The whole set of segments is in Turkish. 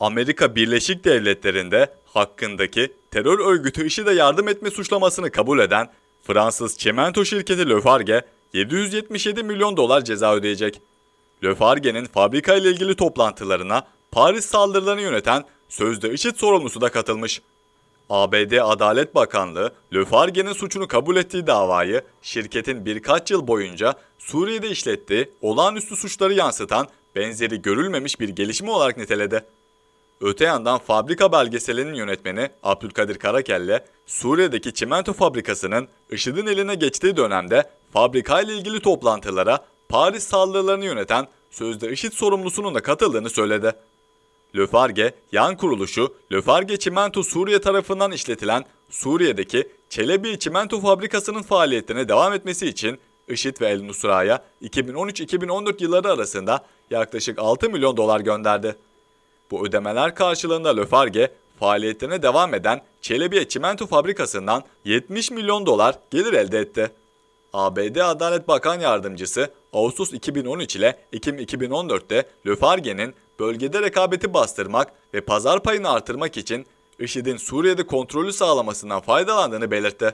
Amerika Birleşik Devletleri'nde hakkındaki terör örgütü işi de yardım etme suçlamasını kabul eden Fransız çimento şirketi Löfarge 777 milyon dolar ceza ödeyecek. Löfarge'nin fabrika ile ilgili toplantılarına Paris saldırılarını yöneten sözde IŞİD sorumlusu da katılmış. ABD Adalet Bakanlığı, Löfarge'nin suçunu kabul ettiği davayı şirketin birkaç yıl boyunca Suriye'de işlettiği olağanüstü suçları yansıtan benzeri görülmemiş bir gelişme olarak niteledi. Öte yandan fabrika belgeselinin yönetmeni Abdülkadir Karakelle, Suriye'deki çimento fabrikasının IŞİD'in eline geçtiği dönemde fabrikayla ilgili toplantılara Paris saldırılarını yöneten sözde IŞİD sorumlusunun da katıldığını söyledi. Löferge, yan kuruluşu Löferge Çimento Suriye tarafından işletilen Suriye'deki Çelebi Çimento Fabrikası'nın faaliyetine devam etmesi için IŞİD ve El Nusra'ya 2013-2014 yılları arasında yaklaşık 6 milyon dolar gönderdi. Bu ödemeler karşılığında Löfarge faaliyetlerine devam eden Çelebiye Çimento Fabrikası'ndan 70 milyon dolar gelir elde etti. ABD Adalet Bakan Yardımcısı Ağustos 2013 ile Ekim 2014'te Löfarge'nin bölgede rekabeti bastırmak ve pazar payını artırmak için IŞİD'in Suriye'de kontrolü sağlamasından faydalandığını belirtti.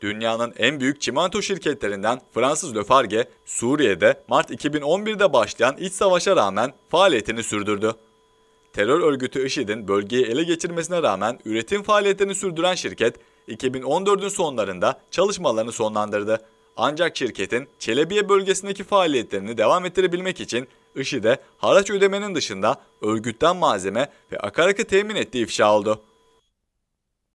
Dünyanın en büyük çimento şirketlerinden Fransız Löfarge, Suriye'de Mart 2011'de başlayan iç savaşa rağmen faaliyetini sürdürdü. Terör örgütü IŞİD'in bölgeyi ele geçirmesine rağmen üretim faaliyetlerini sürdüren şirket 2014'ün sonlarında çalışmalarını sonlandırdı. Ancak şirketin Çelebiye bölgesindeki faaliyetlerini devam ettirebilmek için IŞİD'e haraç ödemenin dışında örgütten malzeme ve akaryakıt temin ettiği ifşa oldu.